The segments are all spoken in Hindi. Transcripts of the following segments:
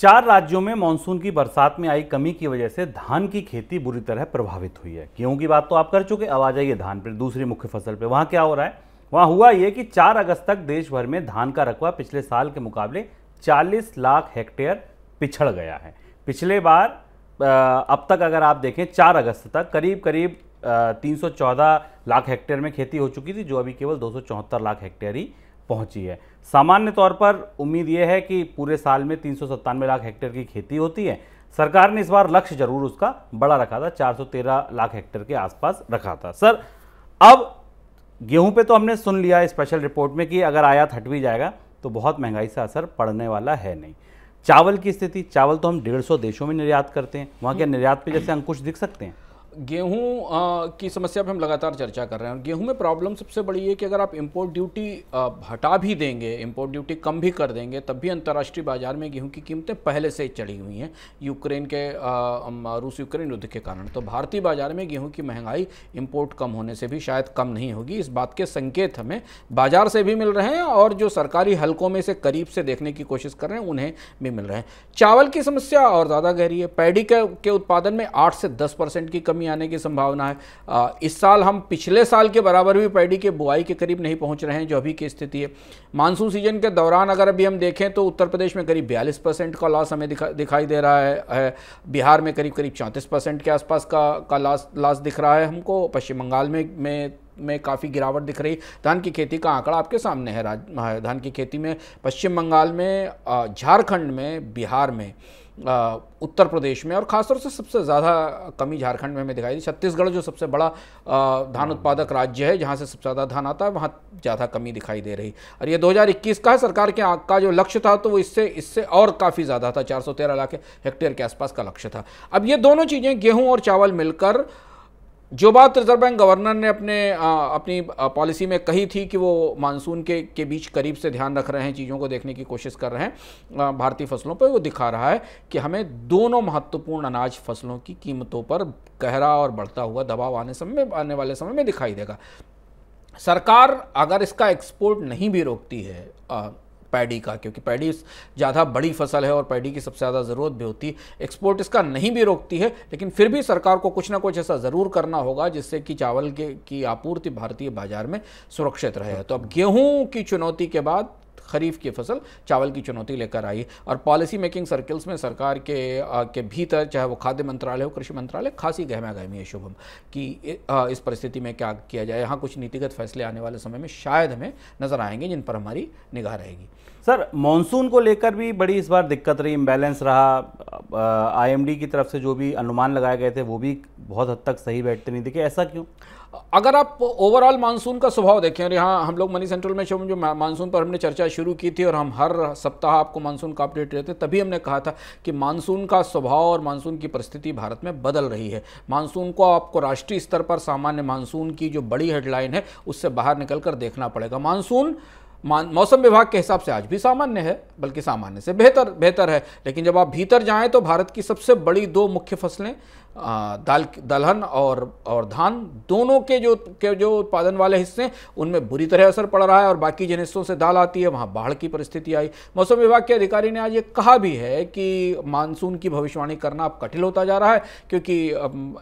चार राज्यों में मानसून की बरसात में आई कमी की वजह से धान की खेती बुरी तरह प्रभावित हुई है गेहूं की बात तो आप कर चुके अब आ जाइए धान पर दूसरी मुख्य फसल पर वहाँ क्या हो रहा है वहाँ हुआ ये कि 4 अगस्त तक देश भर में धान का रकबा पिछले साल के मुकाबले 40 लाख हेक्टेयर पिछड़ गया है पिछले बार अब तक अगर आप देखें चार अगस्त तक करीब करीब 314 लाख हेक्टेयर में खेती हो चुकी थी जो अभी केवल दो लाख हेक्टेयर ही पहुंची है सामान्य तौर पर उम्मीद ये है कि पूरे साल में तीन लाख हेक्टेयर की खेती होती है सरकार ने इस बार लक्ष्य जरूर उसका बड़ा रखा था 413 लाख हेक्टेयर के आसपास रखा था सर अब गेहूं पे तो हमने सुन लिया स्पेशल रिपोर्ट में कि अगर आयात हट भी जाएगा तो बहुत महंगाई से असर पड़ने वाला है नहीं चावल की स्थिति चावल तो हम डेढ़ सौ देशों में निर्यात करते हैं वहाँ के हम्म। निर्यात पे जैसे अंकुश दिख सकते हैं गेहूं की समस्या पर हम लगातार चर्चा कर रहे हैं और गेहूं में प्रॉब्लम सबसे बड़ी ये कि अगर आप इंपोर्ट ड्यूटी हटा भी देंगे इंपोर्ट ड्यूटी कम भी कर देंगे तब भी अंतर्राष्ट्रीय बाजार में गेहूं की कीमतें पहले से ही चढ़ी हुई हैं यूक्रेन के रूस यूक्रेन युद्ध के कारण तो भारतीय बाजार में गेहूँ की महंगाई इम्पोर्ट कम होने से भी शायद कम नहीं होगी इस बात के संकेत हमें बाजार से भी मिल रहे हैं और जो सरकारी हल्कों में से करीब से देखने की कोशिश कर रहे हैं उन्हें भी मिल रहे हैं चावल की समस्या और ज़्यादा गहरी है पैडी के उत्पादन में आठ से दस की कमी कमी आने की संभावना है आ, इस साल हम पिछले साल के बराबर भी पैडी के बुआई के करीब नहीं पहुंच रहे हैं जो अभी की स्थिति है मानसून सीजन के दौरान अगर अभी हम देखें तो उत्तर प्रदेश में करीब बयालीस परसेंट का लॉस हमें दिखा दिखाई दे रहा है, है बिहार में करीब करीब चौंतीस परसेंट के आसपास का का लॉस लॉस दिख रहा है हमको पश्चिम बंगाल में में में काफ़ी गिरावट दिख रही धान की खेती का आंकड़ा आपके सामने है राज धान की खेती में पश्चिम बंगाल में झारखंड में बिहार में उत्तर प्रदेश में और ख़ासतौर से सबसे ज़्यादा कमी झारखंड में हमें दिखाई दी छत्तीसगढ़ जो सबसे बड़ा धान हाँ। उत्पादक राज्य है जहाँ से सबसे ज़्यादा धान आता है वहाँ ज़्यादा कमी दिखाई दे रही और ये 2021 का है सरकार के आँख का जो लक्ष्य था तो वो इससे इससे और काफ़ी ज़्यादा था चार लाख हेक्टेयर के आसपास का लक्ष्य था अब ये दोनों चीज़ें गेहूँ और चावल मिलकर जो बात रिजर्व बैंक गवर्नर ने अपने आ, अपनी पॉलिसी में कही थी कि वो मानसून के के बीच करीब से ध्यान रख रहे हैं चीज़ों को देखने की कोशिश कर रहे हैं भारतीय फसलों पर वो दिखा रहा है कि हमें दोनों महत्वपूर्ण अनाज फसलों की कीमतों पर गहरा और बढ़ता हुआ दबाव आने समय में आने वाले समय में दिखाई देगा सरकार अगर इसका एक्सपोर्ट नहीं भी रोकती है आ, पैडी का क्योंकि पैडी ज़्यादा बड़ी फसल है और पैडी की सबसे ज़्यादा ज़रूरत भी होती है एक्सपोर्ट इसका नहीं भी रोकती है लेकिन फिर भी सरकार को कुछ ना कुछ ऐसा ज़रूर करना होगा जिससे कि चावल के की आपूर्ति भारतीय बाजार में सुरक्षित रहे तो अब गेहूँ की चुनौती के बाद खरीफ की फसल चावल की चुनौती लेकर आई और पॉलिसी मेकिंग सर्कल्स में सरकार के आ, के भीतर चाहे वो खाद्य मंत्रालय हो कृषि मंत्रालय खासी गहमा गहमी है शुभम कि इस परिस्थिति में क्या किया जाए यहाँ कुछ नीतिगत फैसले आने वाले समय में शायद हमें नजर आएंगे जिन पर हमारी निगाह रहेगी सर मानसून को लेकर भी बड़ी इस बार दिक्कत रही इम्बैलेंस रहा आईएमडी की तरफ से जो भी अनुमान लगाए गए थे वो भी बहुत हद तक सही बैठते नहीं दिखे ऐसा क्यों अगर आप ओवरऑल मानसून का स्वभाव देखें और यहाँ हम लोग मनी सेंट्रल में जो मानसून पर हमने चर्चा शुरू की थी और हम हर सप्ताह आपको मानसून का अपडेट देते तभी हमने कहा था कि मानसून का स्वभाव और मानसून की परिस्थिति भारत में बदल रही है मानसून को आपको राष्ट्रीय स्तर पर सामान्य मानसून की जो बड़ी हेडलाइन है उससे बाहर निकल कर देखना पड़ेगा मानसून मौसम विभाग के हिसाब से आज भी सामान्य है बल्कि सामान्य से बेहतर बेहतर है लेकिन जब आप भीतर जाएं तो भारत की सबसे बड़ी दो मुख्य फसलें दाल दलहन और और धान दोनों के जो के जो उत्पादन वाले हिस्से हैं उनमें बुरी तरह असर पड़ रहा है और बाकी जिन हिस्सों से दाल आती है वहाँ बाढ़ की परिस्थिति आई मौसम विभाग के अधिकारी ने आज ये कहा भी है कि मानसून की भविष्यवाणी करना अब कठिन होता जा रहा है क्योंकि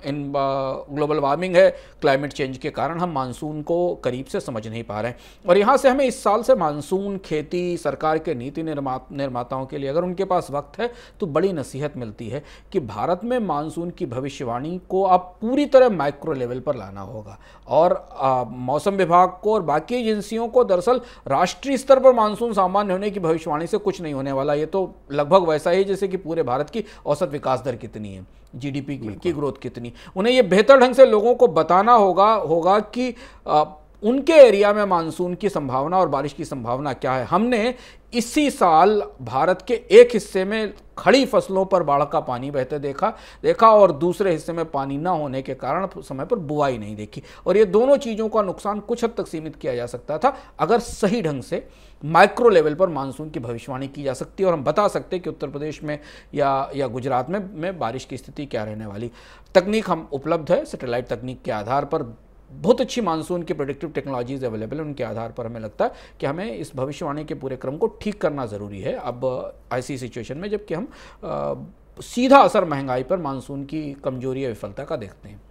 इन ग्लोबल वार्मिंग है क्लाइमेट चेंज के कारण हम मानसून को करीब से समझ नहीं पा रहे हैं और यहाँ से हमें इस साल से मानसून खेती सरकार के नीति निर्मा निर्माताओं के लिए अगर उनके पास वक्त है तो बड़ी नसीहत मिलती है कि भारत में मानसून की भविष्यवाणी को अब पूरी तरह माइक्रो लेवल पर लाना होगा और आ, मौसम विभाग को और बाकी एजेंसियों को दरअसल राष्ट्रीय स्तर पर मानसून सामान्य होने की भविष्यवाणी से कुछ नहीं होने वाला ये तो लगभग वैसा ही जैसे कि पूरे भारत की औसत विकास दर कितनी है जीडीपी की, की ग्रोथ कितनी उन्हें ये बेहतर ढंग से लोगों को बताना होगा होगा कि आ, उनके एरिया में मानसून की संभावना और बारिश की संभावना क्या है हमने इसी साल भारत के एक हिस्से में खड़ी फसलों पर बाढ़ का पानी बहते देखा देखा और दूसरे हिस्से में पानी ना होने के कारण समय पर बुआई नहीं देखी और ये दोनों चीज़ों का नुकसान कुछ हद तक सीमित किया जा सकता था अगर सही ढंग से माइक्रो लेवल पर मानसून की भविष्यवाणी की जा सकती है और हम बता सकते हैं कि उत्तर प्रदेश में या या गुजरात में में बारिश की स्थिति क्या रहने वाली तकनीक हम उपलब्ध है सेटेलाइट तकनीक के आधार पर बहुत अच्छी मानसून की प्रोडक्टिव टेक्नोलॉजीज अवेलेबल उनके आधार पर हमें लगता है कि हमें इस भविष्यवाणी के पूरे क्रम को ठीक करना ज़रूरी है अब ऐसी uh, सिचुएशन में जबकि हम आ, uh, सीधा असर महंगाई पर मानसून की कमजोरी या विफलता का देखते हैं